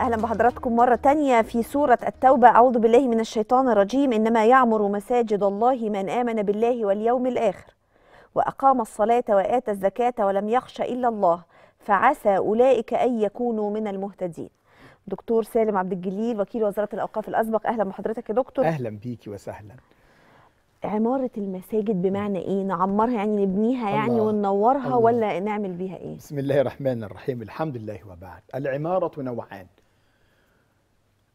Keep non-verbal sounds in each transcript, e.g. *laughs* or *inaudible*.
اهلا بحضراتكم مره تانية في سوره التوبه اعوذ بالله من الشيطان الرجيم انما يعمر مساجد الله من امن بالله واليوم الاخر واقام الصلاه واتى الزكاه ولم يخش الا الله فعسى اولئك ان يكونوا من المهتدين دكتور سالم عبد الجليل وكيل وزاره الاوقاف الاسبق اهلا بحضرتك يا دكتور اهلا بيكي وسهلا عمارة المساجد بمعنى ايه؟ نعمرها يعني نبنيها يعني وننورها ولا نعمل بيها ايه؟ بسم الله الرحمن الرحيم الحمد لله وبعد العمارة نوعان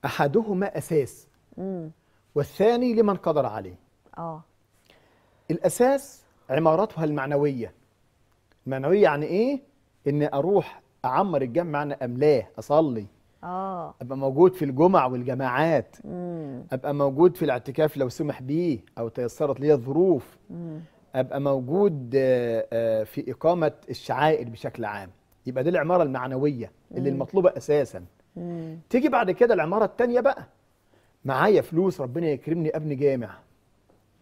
احدهما اساس مم. والثاني لمن قدر عليه اه الاساس عمارتها المعنويه المعنويه يعني ايه ان اروح اعمر الجامع معنى املاه اصلي اه ابقى موجود في الجمع والجماعات مم. ابقى موجود في الاعتكاف لو سمح بيه او تيسرت لي الظروف مم. ابقى موجود آه، آه، في اقامه الشعائر بشكل عام يبقى دي العماره المعنويه اللي مم. المطلوبه اساسا مم. تيجي بعد كده العماره التانية بقى معايا فلوس ربنا يكرمني ابني جامع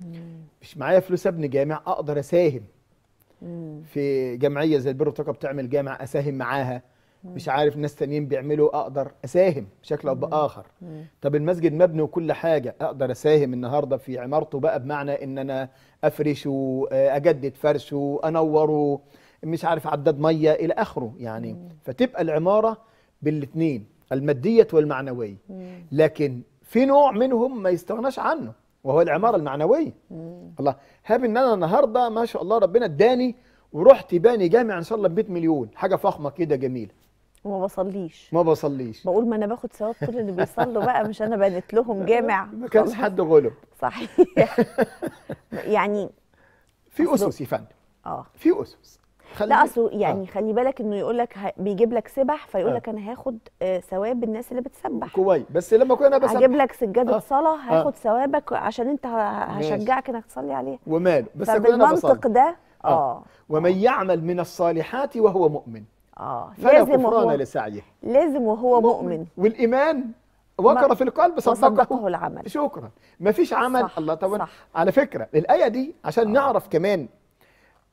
مم. مش معايا فلوس ابني جامع اقدر اساهم مم. في جمعيه زي البر والطاقه بتعمل جامع اساهم معاها مم. مش عارف ناس تانيين بيعملوا اقدر اساهم بشكل او باخر طب المسجد مبني وكل حاجه اقدر اساهم النهارده في عمارته بقى بمعنى ان انا افرشه آه، اجدد فرشه انوره مش عارف عداد ميه الى اخره يعني فتبقى العماره بالاثنين المادية والمعنوية لكن في نوع منهم ما يستغناش عنه وهو العمارة المعنوية الله هاب ان انا النهاردة ما شاء الله ربنا اداني ورحت باني جامع ان شاء الله ب 100 مليون حاجة فخمة كده جميلة وما بصليش ما بصليش بقول ما انا باخد ثواب كل اللي بيصلوا بقى مش انا بنت لهم *laughs* جامع ما كانش *laughs* حد غلب صحيح *laughs* يعني في اسس يا فندم اه في اسس لا اصل يعني آه. خلي بالك انه يقول لك بيجيب لك سبح فيقول لك آه. انا هاخد آه، ثواب الناس اللي بتسبح كويس بس لما اكون انا بسبح هجيب لك سجاده آه. صلاه آه. هاخد ثوابك عشان انت هشجعك انك تصلي عليها وماله بس اكون انا بصلي ده آه. آه. ومن يعمل من الصالحات وهو مؤمن اه لازم وهو لسعيه لازم وهو مؤمن, مؤمن. والايمان وقر في القلب صدقه العمل شكرا مفيش عمل صح الله طبعا على فكره الايه دي عشان آه. نعرف كمان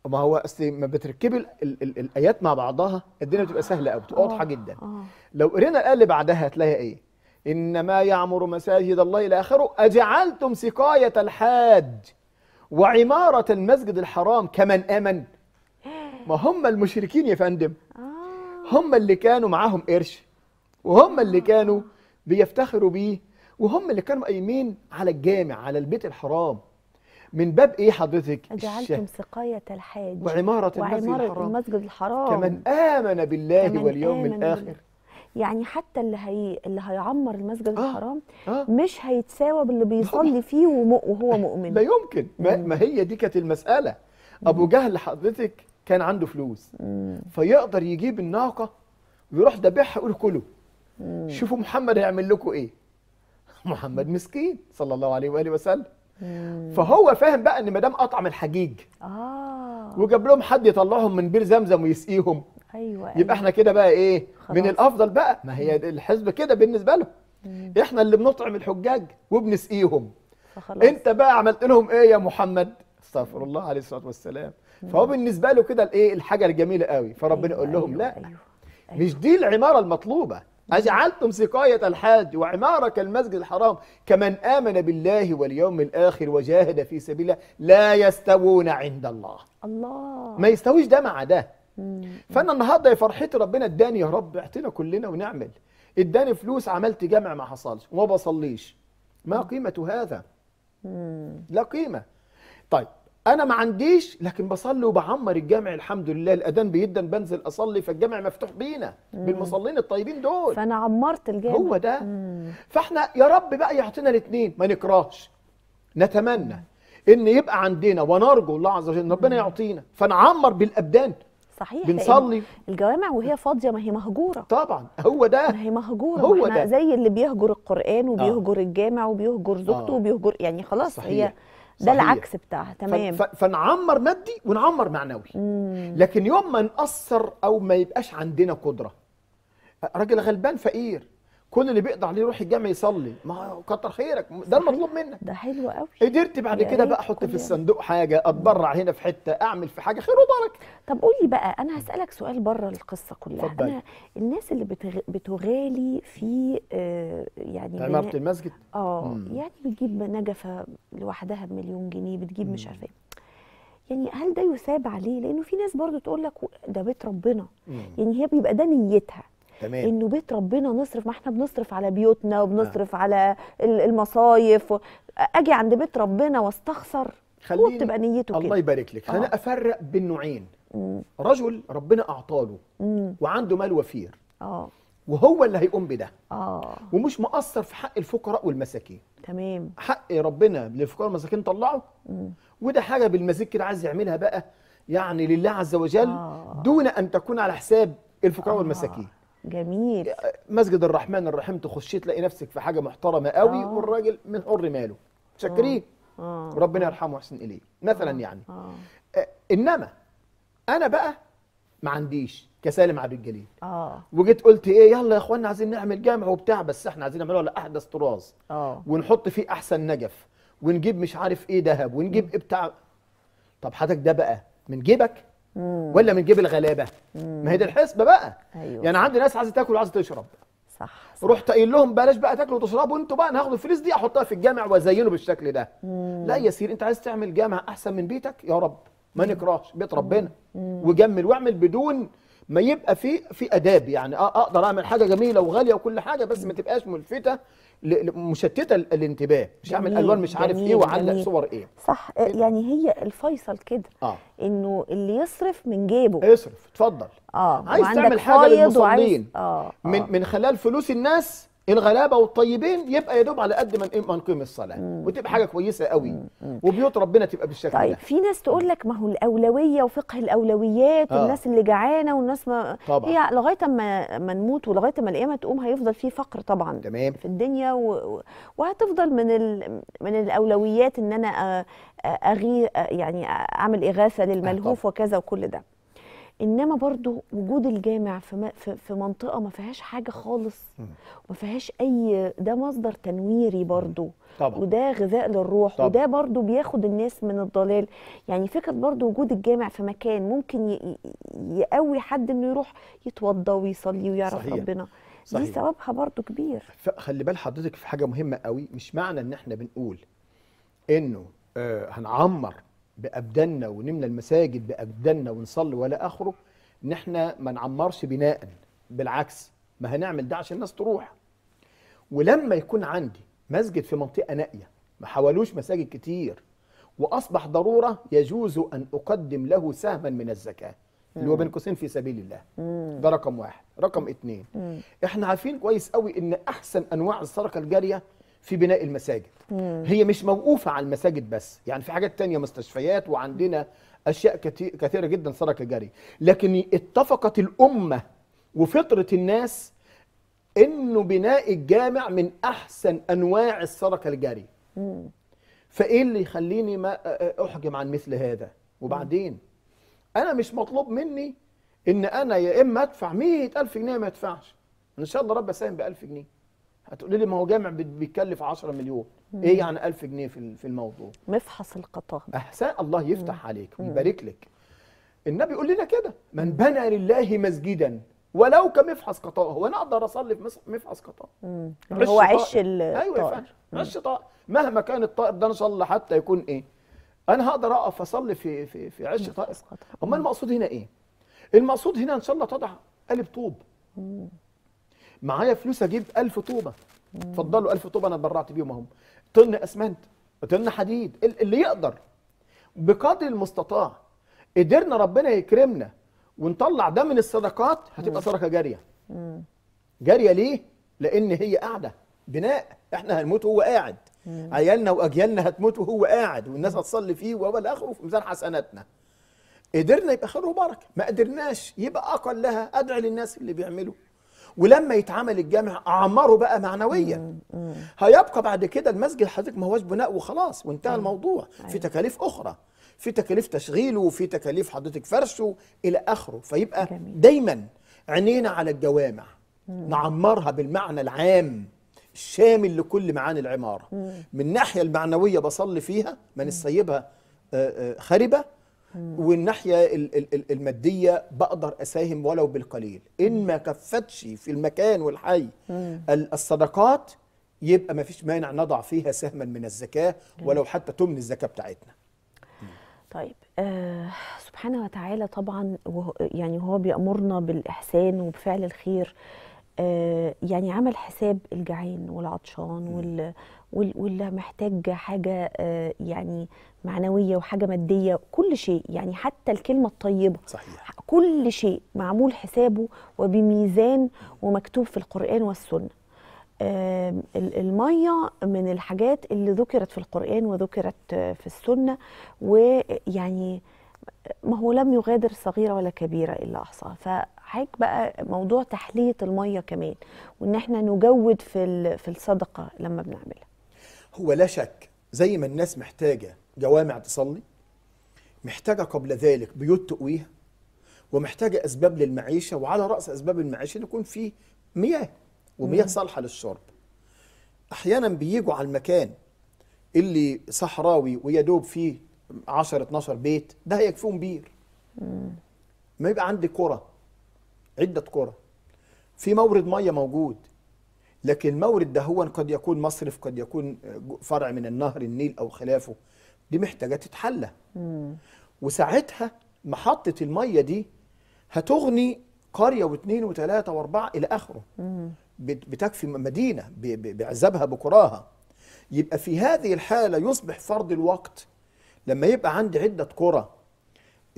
ما هو اصل ما بتركبي ال ال ال الايات مع بعضها الدنيا بتبقى سهله قوي بتبقى واضحه آه، جدا أوه. لو قرينا الايه اللي بعدها هتلاقي ايه انما يعمر مساجد الله الى اخره اجعلتم سقايه الحاج وعماره المسجد الحرام كمن امن ما هم المشركين يا فندم آه. هم اللي كانوا معاهم قرش وهم اللي آه. كانوا بيفتخروا بيه وهم اللي كانوا قايمين على الجامع على البيت الحرام من باب ايه حضرتك جعلتم سقاية الحاج وعمارة, وعمارة المسجد, المسجد الحرام كمن آمن بالله كمن واليوم آمن الآخر بالله. يعني حتى اللي هي اللي هيعمر المسجد آه الحرام آه مش هيتساوى باللي بيصلي فيه وهو مؤمن لا يمكن ما, ما هي دي كانت المسألة أبو جهل حضرتك كان عنده فلوس فيقدر يجيب الناقة ويروح ذابحها يقول كله شوفوا محمد هيعمل لكم ايه *laughs* محمد مسكين صلى الله عليه واله وسلم فهو فاهم بقى ان ما دام قطع من الحجيج اه وجاب لهم حد يطلعهم من بير زمزم ويسقيهم ايوه يبقى أيوة. احنا كده بقى ايه خلاص. من الافضل بقى ما هي الحزب كده بالنسبه لهم احنا اللي بنطعم الحجاج وبنسقيهم فخلاص. انت بقى عملت لهم ايه يا محمد استغفر الله عليه الصلاه والسلام فهو بالنسبه له كده الايه الحاجه الجميله قوي فربنا أيوة يقول لهم أيوة لا أيوة. أيوة. مش دي العماره المطلوبه أجعلتم سقاية الحاج وعمارة المسجد الحرام كمن آمن بالله واليوم الآخر وجاهد في سبيل الله لا يستوون عند الله الله ما يستويش ده مع ده فأنا النهاردة يا فرحتي ربنا اداني يا رب اعطينا كلنا ونعمل اداني فلوس عملت جمع ما حصلش وما بصليش ما قيمة هذا لا قيمة طيب انا ما عنديش لكن بصلي وبعمر الجامع الحمد لله الاذان بيدن بنزل اصلي فالجامع مفتوح بينا بالمصلين الطيبين دول فانا عمرت الجامع هو ده مم. فاحنا يا رب بقى يعطينا الاثنين ما نكرهش نتمنى مم. ان يبقى عندنا ونرجو الله عز وجل ربنا يعطينا فنعمر بالابدان صحيح بنصلي الجوامع وهي فاضيه ما هي مهجوره طبعا هو ده ما هي مهجوره هو ده زي اللي بيهجر القران آه. وبيهجر آه. الجامع وبيهجر زوجته آه. وبيهجر يعني خلاص صحيح. هي ده العكس بتاعها تمام فنعمر مادي ونعمر معنوي مم. لكن يوم ما نقصر او ما يبقاش عندنا قدره راجل غلبان فقير كل اللي بيقدر عليه يروح الجامع يصلي ما كتر خيرك ده المطلوب منك ده حلو قوي قدرت بعد كده بقى احط في الصندوق حاجه اتبرع هنا في حته اعمل في حاجه خير وبركه طب قولي بقى انا هسالك سؤال بره القصه كلها فضل. انا الناس اللي بتغ... بتغالي في آه، يعني, يعني عماره المسجد اه يعني بتجيب نجفه لوحدها بمليون جنيه بتجيب مم. مش عارفه إيه. يعني هل ده يثاب عليه لانه في ناس برضو تقول لك ده بيت ربنا مم. يعني هي بيبقى ده نيتها تمام. انه بيت ربنا نصرف ما احنا بنصرف على بيوتنا وبنصرف آه. على المصايف و... اجي عند بيت ربنا واستخسر هو بتبقى نيته الله يبارك لك خليني آه. افرق بين نوعين رجل ربنا اعطاه له وعنده مال وفير اه وهو اللي هيقوم بده اه ومش مقصر في حق الفقراء والمساكين تمام حق ربنا للفقراء والمساكين طلعه مم. وده حاجه بالمزيد كده عايز يعملها بقى يعني لله عز وجل آه. دون ان تكون على حساب الفقراء آه. والمساكين جميل آه، مسجد الرحمن الرحيم تخشيت تلاقي نفسك في حاجه محترمه قوي أوه. والراجل من حر ماله شكريه آه. آه. ربنا يرحمه ويحسن اليه مثلا أوه. يعني أوه. آه انما انا بقى ما عنديش كسالم عبد الجليل اه وجيت قلت ايه يلا يا اخوانا عايزين نعمل جامع وبتاع بس احنا عايزين نعمله على احدث طراز اه ونحط فيه احسن نجف ونجيب مش عارف ايه ذهب ونجيب إيه بتاع طب حضرتك ده بقى من جيبك مم. ولا جيب الغلابه مم. ما هي دي الحسبه بقى أيوة. يعني عندي ناس عايزه تاكل وعايزه تشرب صح, صح. رحت قايل لهم بلاش بقى تاكلوا وتشربوا انتوا بقى انا هاخد الفلوس دي احطها في الجامع وازينه بالشكل ده مم. لا يا سير انت عايز تعمل جامع احسن من بيتك يا رب ما نكرهش بيت ربنا وجمل واعمل بدون ما يبقى في في اداب يعني آه، اقدر اعمل حاجه جميله وغاليه وكل حاجه بس ما تبقاش ملفته مشتته الانتباه مش اعمل الوان مش عارف ايه واعلق صور ايه صح آه، إيه. يعني هي الفيصل كده آه. انه اللي يصرف من جيبه اصرف اتفضل اه عايز تعمل حاجه للمصلين آه. آه. من من خلال فلوس الناس الغلابه والطيبين يبقى يا دوب على قد ما نقيم الصلاه مم. وتبقى حاجه كويسه قوي مم. وبيوت ربنا تبقى بالشكل طيب ده. في ناس تقول لك ما هو الاولويه وفقه الاولويات آه. والناس اللي جعانه والناس ما طبعا. هي لغايه ما ما نموت ولغايه ما القيامه تقوم هيفضل في فقر طبعا تمام. في الدنيا و... وهتفضل من ال... من الاولويات ان انا آه، آه، أغي... آه، يعني اعمل اغاثه للملهوف آه وكذا وكل ده انما برضو وجود الجامع في في منطقه ما فيهاش حاجه خالص وما فيهاش اي ده مصدر تنويري برضو طبعا. وده غذاء للروح طبعا. وده برضو بياخد الناس من الضلال يعني فكره برضو وجود الجامع في مكان ممكن يقوي حد انه يروح يتوضى ويصلي ويعرف صحيح. ربنا صحيح. دي ثوابها برضو كبير خلي بال حضرتك في حاجه مهمه قوي مش معنى ان احنا بنقول انه آه، هنعمر بأبداننا ونملى المساجد بأبداننا ونصلي ولا آخره إن إحنا ما نعمرش بناء بالعكس ما هنعمل ده عشان الناس تروح ولما يكون عندي مسجد في منطقة نائية ما حوالوش مساجد كتير وأصبح ضرورة يجوز أن أقدم له سهما من الزكاة اللي هو بين قوسين في سبيل الله مم. ده رقم واحد رقم اتنين مم. احنا عارفين كويس قوي ان احسن انواع الصدقه الجاريه في بناء المساجد مم. هي مش موقوفه على المساجد بس يعني في حاجات تانية مستشفيات وعندنا اشياء كثيره جدا صارت جري لكن اتفقت الامه وفطره الناس انه بناء الجامع من احسن انواع السرقه الجري فايه اللي يخليني ما احجم عن مثل هذا وبعدين انا مش مطلوب مني ان انا يا اما ادفع 100000 جنيه ما ادفعش ان شاء الله رب اساهم ب 1000 جنيه هتقولي لي ما هو جامع بيتكلف 10 مليون مم. ايه يعني 1000 جنيه في الموضوع مفحص القطاع احسن الله يفتح مم. عليك ويبارك لك النبي يقول لنا كده من بنى لله مسجدا ولو كمفحص قطاء هو انا اقدر اصلي في مفحص قطاء هو عش الطائر ايوه عش طائر مهما كان الطائر ده انا اصلي حتى يكون ايه انا هقدر اقف اصلي في في في عش طائر امال المقصود هنا ايه المقصود هنا ان شاء الله تضع قالب طوب مم. معايا فلوس اجيب 1000 طوبه اتفضلوا 1000 طوبه انا اتبرعت بيهم اهم طن اسمنت طن حديد اللي يقدر بقدر المستطاع قدرنا ربنا يكرمنا ونطلع ده من الصدقات هتبقى صدقه جاريه جاريه ليه لان هي قاعده بناء احنا هنموت وهو قاعد عيالنا واجيالنا هتموت وهو قاعد والناس هتصلي فيه وهو الاخر في ميزان حسناتنا قدرنا يبقى خير وبركه ما قدرناش يبقى اقلها ادعي للناس اللي بيعملوا ولما يتعمل الجامع اعمره بقى معنويا هيبقى بعد كده المسجد حضرتك ما هوش بناء وخلاص وانتهى أيوة. الموضوع أيوة. في تكاليف اخرى في تكاليف تشغيله وفي تكاليف حضرتك فرشه الى اخره فيبقى جميل. دايما عينينا على الجوامع نعمرها بالمعنى العام الشامل لكل معاني العماره من الناحيه المعنويه بصلي فيها ما السيبها آه، آه، خربه والناحيه الماديه بقدر اساهم ولو بالقليل ان ما كفتش في المكان والحي الصدقات يبقى ما فيش مانع نضع فيها سهما من الزكاه ولو حتى تمن الزكاه بتاعتنا طيب آه سبحانه وتعالى طبعا يعني هو بيأمرنا بالإحسان وبفعل الخير آه يعني عمل حساب الجعان والعطشان وال واللي محتاج حاجه آه، يعني معنويه وحاجه ماديه كل شيء يعني حتى الكلمه الطيبه صحيح. كل شيء معمول حسابه وبميزان ومكتوب في القران والسنه الميه من الحاجات اللي ذكرت في القران وذكرت في السنه ويعني ما هو لم يغادر صغيره ولا كبيره الا احصاها فحضرتك بقى موضوع تحليه الميه كمان وان احنا نجود في الصدقه لما بنعملها هو لا شك زي ما الناس محتاجة جوامع تصلي محتاجة قبل ذلك بيوت تقويها ومحتاجة أسباب للمعيشة وعلى رأس أسباب المعيشة أن يكون في مياه ومياه صالحة للشرب أحيانا بيجوا على المكان اللي صحراوي ويدوب فيه 10 12 بيت ده هيكفيهم بير ما يبقى عندي قرى عدة قرى في مورد مية موجود لكن مورد هو قد يكون مصرف قد يكون آه، فرع من النهر النيل او خلافه دي محتاجه تتحلى وساعتها محطه الميه دي هتغني قريه واثنين وثلاثه واربعه الى اخره بتكفي مدينه بعزبها بكراها يبقى في هذه الحاله يصبح فرض الوقت لما يبقى عندي عده قرى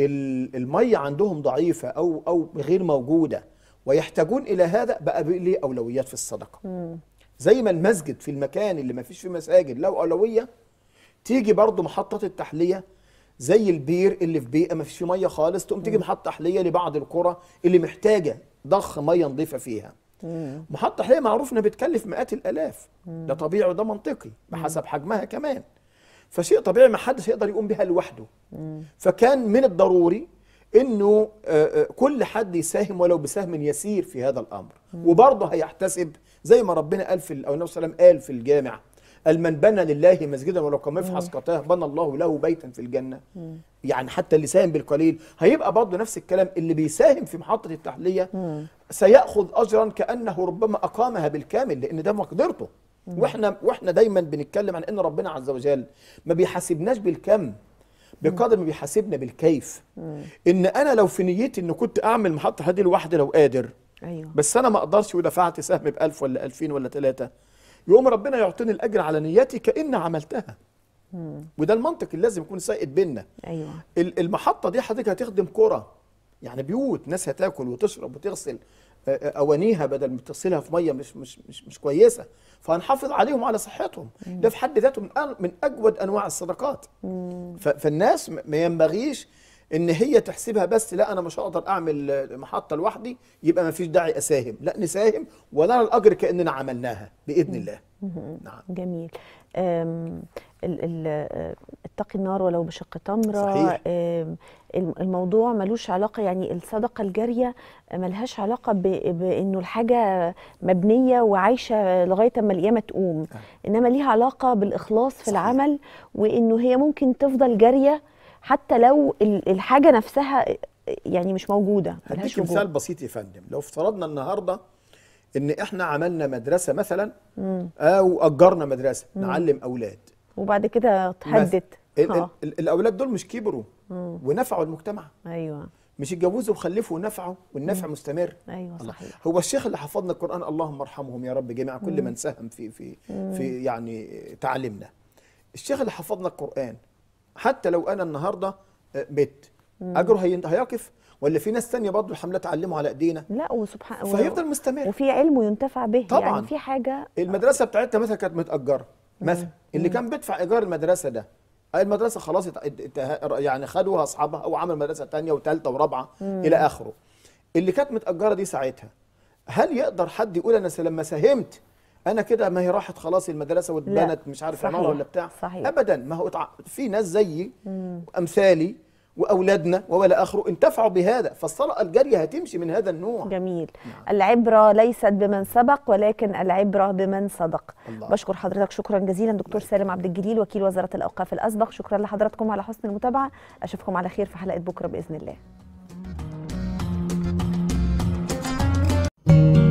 الميه عندهم ضعيفه او او غير موجوده ويحتاجون إلى هذا بقى ليه أولويات في الصدقة مم. زي ما المسجد في المكان اللي ما فيش فيه مساجد له أولوية تيجي برضه محطة التحلية زي البير اللي في بيئة ما فيش فيه مية خالص تقوم تيجي محطة تحلية لبعض القرى اللي محتاجة ضخ مية نظيفة فيها مم. محطة تحلية معروف إنها بتكلف مئات الآلاف مم. ده طبيعي وده منطقي بحسب حجمها كمان فشيء طبيعي ما حدش يقدر يقوم بها لوحده فكان من الضروري انه آه، آه، كل حد يساهم ولو بسهم يسير في هذا الامر وبرضه هيحتسب زي ما ربنا قال في او النبي صلى الله عليه وسلم قال في الجامع قال من بنى لله مسجدا ولو كان مفحص قطاه بنى الله له بيتا في الجنه مم. يعني حتى اللي ساهم بالقليل هيبقى برضه نفس الكلام اللي بيساهم في محطه التحليه مم. سياخذ اجرا كانه ربما اقامها بالكامل لان ده مقدرته واحنا واحنا دايما بنتكلم عن ان ربنا عز وجل ما بيحاسبناش بالكم بقدر ما بيحاسبنا بالكيف ان انا لو في نيتي ان كنت اعمل محطه هذه لوحدي لو قادر أيوه. بس انا ما اقدرش ودفعت سهم ب 1000 ولا 2000 ولا 3 يقوم ربنا يعطيني الاجر على نيتي كان عملتها مم. وده المنطق اللي لازم يكون سائد بينا ايوه المحطه دي حضرتك هتخدم قرى يعني بيوت ناس هتاكل وتشرب وتغسل اوانيها بدل ما تغسلها في ميه مش مش مش, مش كويسه فهنحافظ عليهم على صحتهم مم. ده في حد ذاته من من اجود انواع الصدقات مم. فالناس ما ينبغيش ان هي تحسبها بس لا انا مش هقدر اعمل محطه لوحدي يبقى ما فيش داعي اساهم لا نساهم ولنا الاجر كاننا عملناها باذن مم. الله نعم جميل اتقي النار ولو بشق تمرة صحيح. الموضوع ملوش علاقة يعني الصدقة الجارية ملهاش علاقة بأنه الحاجة مبنية وعايشة لغاية ما القيامة تقوم آه. إنما ليها علاقة بالإخلاص في صحيح. العمل وإنه هي ممكن تفضل جارية حتى لو الحاجة نفسها يعني مش موجودة هديك مثال بسيط يا فندم لو افترضنا النهاردة ان احنا عملنا مدرسه مثلا او اجرنا مدرسه مم. نعلم اولاد وبعد كده اتحدت آه. الاولاد دول مش كبروا ونفعوا المجتمع ايوه مش اتجوزوا وخلفوا ونفعوا والنفع مم. مستمر ايوه صحيح هو الشيخ اللي حفظنا القران اللهم ارحمهم يا رب جميعا كل من ساهم في في مم. في يعني تعليمنا الشيخ اللي حفظنا القران حتى لو انا النهارده آه، بت اجره هيقف ولا في ناس ثانيه برضه الحملات اتعلموا على ايدينا لا وسبحان الله فهيفضل مستمر وفي علم ينتفع به يعني طبعا يعني في حاجه المدرسه بتاعتنا مثلا كانت متاجره مثلا اللي كان بيدفع ايجار المدرسه ده المدرسه خلاص يعني خدوها اصحابها او عمل مدرسه ثانيه وثالثه ورابعه الى اخره اللي كانت متاجره دي ساعتها هل يقدر حد يقول انا لما ساهمت انا كده ما هي راحت خلاص المدرسه واتبنت مش عارف عماره ولا بتاع صحيح. ابدا ما هو في ناس زيي امثالي واولادنا ولا اخره انتفعوا بهذا فالصلاه الجاريه هتمشي من هذا النوع جميل نعم. العبره ليست بمن سبق ولكن العبره بمن صدق الله. بشكر حضرتك شكرا جزيلا دكتور سالم عبد الجليل وكيل وزاره الاوقاف الاسبق شكرا لحضراتكم على حسن المتابعه اشوفكم على خير في حلقه بكره باذن الله